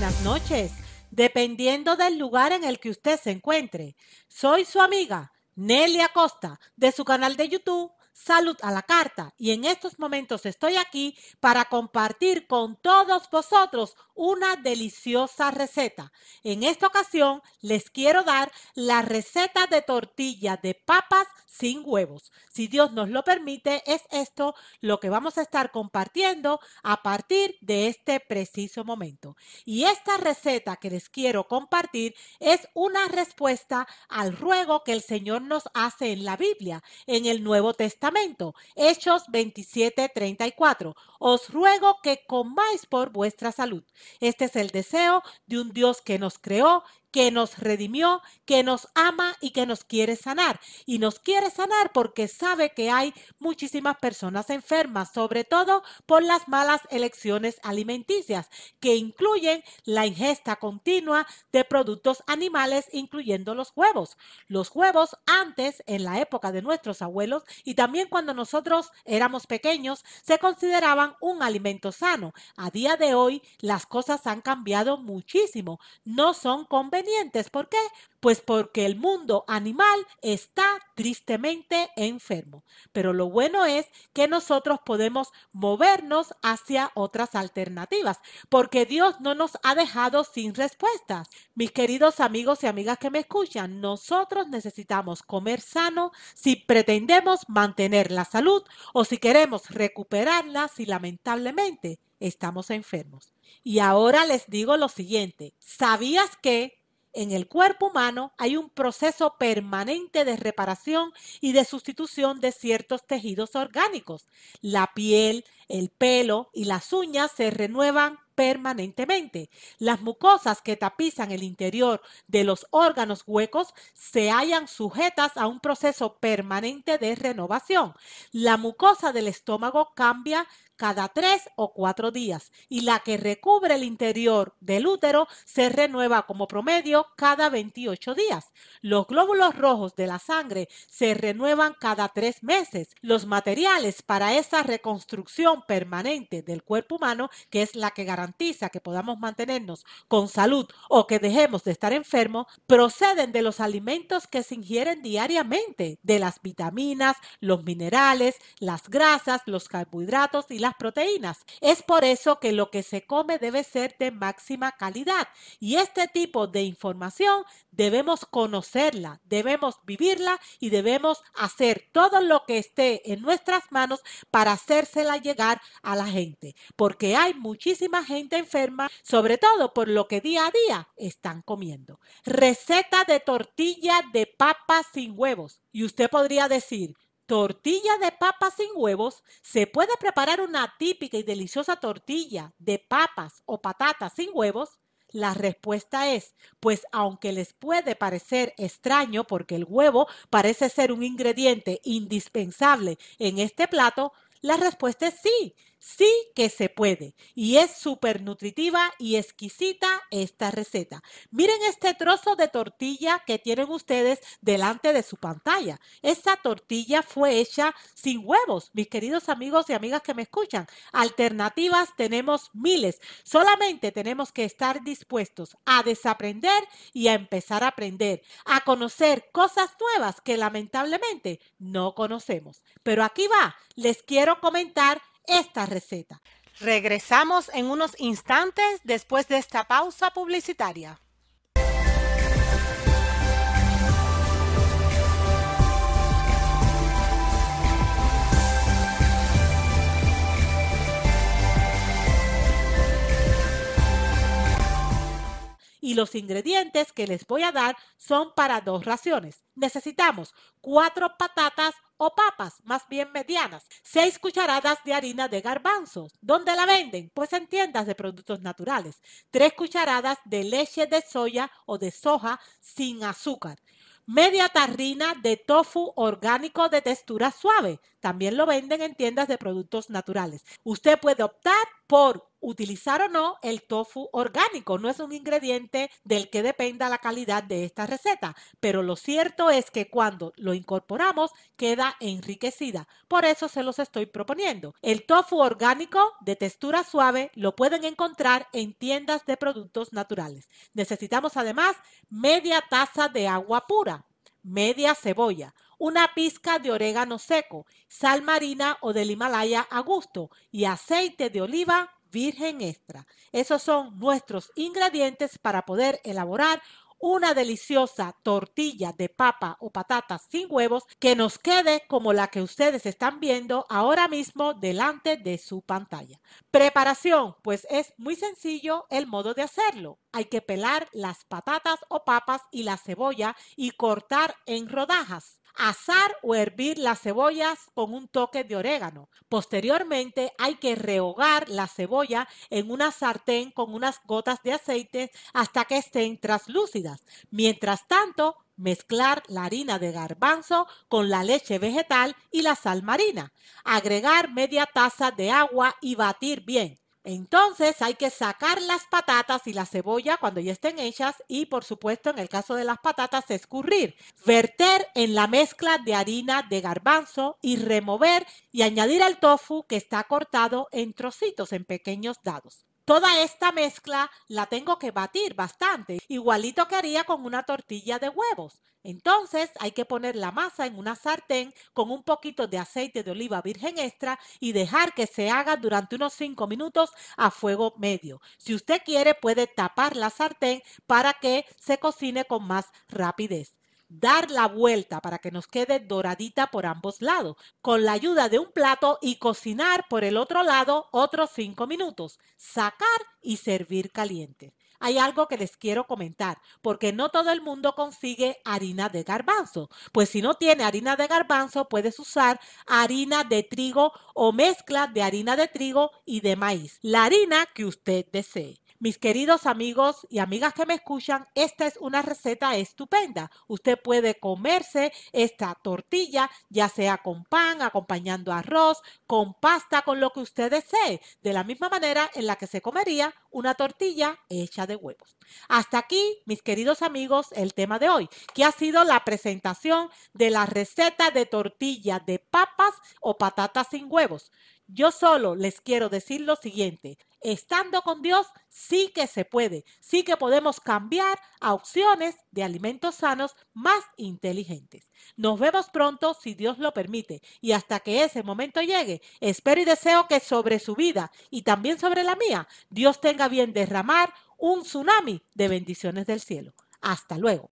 buenas noches, dependiendo del lugar en el que usted se encuentre. Soy su amiga Nelly Acosta de su canal de YouTube Salud a la Carta y en estos momentos estoy aquí para compartir con todos vosotros una deliciosa receta. En esta ocasión les quiero dar la receta de tortilla de papas sin huevos. Si Dios nos lo permite, es esto lo que vamos a estar compartiendo a partir de este preciso momento. Y esta receta que les quiero compartir es una respuesta al ruego que el Señor nos hace en la Biblia, en el Nuevo Testamento Hechos 27:34 Os ruego que comáis por vuestra salud. Este es el deseo de un Dios que nos creó, que nos redimió, que nos ama y que nos quiere sanar. Y nos quiere sanar porque sabe que hay muchísimas personas enfermas, sobre todo por las malas elecciones alimenticias, que incluyen la ingesta continua de productos animales, incluyendo los huevos. Los huevos antes, en la época de nuestros abuelos y también cuando nosotros éramos pequeños, se consideraban un alimento sano. A día de hoy, las cosas han cambiado muchísimo. No son convenientes ¿Por qué? Pues porque el mundo animal está tristemente enfermo. Pero lo bueno es que nosotros podemos movernos hacia otras alternativas, porque Dios no nos ha dejado sin respuestas. Mis queridos amigos y amigas que me escuchan, nosotros necesitamos comer sano si pretendemos mantener la salud o si queremos recuperarla si lamentablemente estamos enfermos. Y ahora les digo lo siguiente, ¿sabías que en el cuerpo humano hay un proceso permanente de reparación y de sustitución de ciertos tejidos orgánicos. La piel, el pelo y las uñas se renuevan permanentemente. Las mucosas que tapizan el interior de los órganos huecos se hallan sujetas a un proceso permanente de renovación. La mucosa del estómago cambia cada tres o cuatro días y la que recubre el interior del útero se renueva como promedio cada 28 días. Los glóbulos rojos de la sangre se renuevan cada tres meses. Los materiales para esa reconstrucción permanente del cuerpo humano, que es la que garantiza que podamos mantenernos con salud o que dejemos de estar enfermos, proceden de los alimentos que se ingieren diariamente, de las vitaminas, los minerales, las grasas, los carbohidratos y las proteínas. Es por eso que lo que se come debe ser de máxima calidad y este tipo de información debemos conocerla, debemos vivirla y debemos hacer todo lo que esté en nuestras manos para hacérsela llegar a la gente, porque hay muchísima gente enferma, sobre todo por lo que día a día están comiendo. Receta de tortilla de papas sin huevos. Y usted podría decir, tortilla de papas sin huevos, se puede preparar una típica y deliciosa tortilla de papas o patatas sin huevos? La respuesta es, pues aunque les puede parecer extraño porque el huevo parece ser un ingrediente indispensable en este plato, la respuesta es sí. Sí que se puede y es súper nutritiva y exquisita esta receta. Miren este trozo de tortilla que tienen ustedes delante de su pantalla. Esta tortilla fue hecha sin huevos, mis queridos amigos y amigas que me escuchan. Alternativas tenemos miles. Solamente tenemos que estar dispuestos a desaprender y a empezar a aprender, a conocer cosas nuevas que lamentablemente no conocemos. Pero aquí va, les quiero comentar esta receta. Regresamos en unos instantes después de esta pausa publicitaria. y los ingredientes que les voy a dar son para dos raciones. Necesitamos cuatro patatas o papas, más bien medianas, seis cucharadas de harina de garbanzos. ¿Dónde la venden? Pues en tiendas de productos naturales. Tres cucharadas de leche de soya o de soja sin azúcar media tarrina de tofu orgánico de textura suave. También lo venden en tiendas de productos naturales. Usted puede optar por utilizar o no el tofu orgánico. No es un ingrediente del que dependa la calidad de esta receta, pero lo cierto es que cuando lo incorporamos queda enriquecida. Por eso se los estoy proponiendo. El tofu orgánico de textura suave lo pueden encontrar en tiendas de productos naturales. Necesitamos además media taza de agua pura, media cebolla, una pizca de orégano seco, sal marina o del Himalaya a gusto y aceite de oliva virgen extra. Esos son nuestros ingredientes para poder elaborar una deliciosa tortilla de papa o patatas sin huevos que nos quede como la que ustedes están viendo ahora mismo delante de su pantalla. Preparación, pues es muy sencillo el modo de hacerlo. Hay que pelar las patatas o papas y la cebolla y cortar en rodajas asar o hervir las cebollas con un toque de orégano. Posteriormente hay que rehogar la cebolla en una sartén con unas gotas de aceite hasta que estén traslúcidas. Mientras tanto, mezclar la harina de garbanzo con la leche vegetal y la sal marina, agregar media taza de agua y batir bien. Entonces hay que sacar las patatas y la cebolla cuando ya estén hechas y por supuesto en el caso de las patatas escurrir, verter en la mezcla de harina de garbanzo y remover y añadir el tofu que está cortado en trocitos, en pequeños dados. Toda esta mezcla la tengo que batir bastante, igualito que haría con una tortilla de huevos. Entonces hay que poner la masa en una sartén con un poquito de aceite de oliva virgen extra y dejar que se haga durante unos 5 minutos a fuego medio. Si usted quiere puede tapar la sartén para que se cocine con más rapidez dar la vuelta para que nos quede doradita por ambos lados, con la ayuda de un plato y cocinar por el otro lado otros cinco minutos, sacar y servir caliente. Hay algo que les quiero comentar, porque no todo el mundo consigue harina de garbanzo. Pues si no tiene harina de garbanzo, puedes usar harina de trigo o mezcla de harina de trigo y de maíz, la harina que usted desee. Mis queridos amigos y amigas que me escuchan, esta es una receta estupenda. Usted puede comerse esta tortilla, ya sea con pan, acompañando arroz, con pasta, con lo que usted desee, de la misma manera en la que se comería una tortilla hecha de huevos. Hasta aquí, mis queridos amigos, el tema de hoy, que ha sido la presentación de la receta de tortilla de papas o patatas sin huevos. Yo solo les quiero decir lo siguiente, estando con Dios sí que se puede, sí que podemos cambiar a opciones de alimentos sanos más inteligentes. Nos vemos pronto si Dios lo permite y hasta que ese momento llegue, espero y deseo que sobre su vida y también sobre la mía, Dios tenga bien derramar un tsunami de bendiciones del cielo. Hasta luego.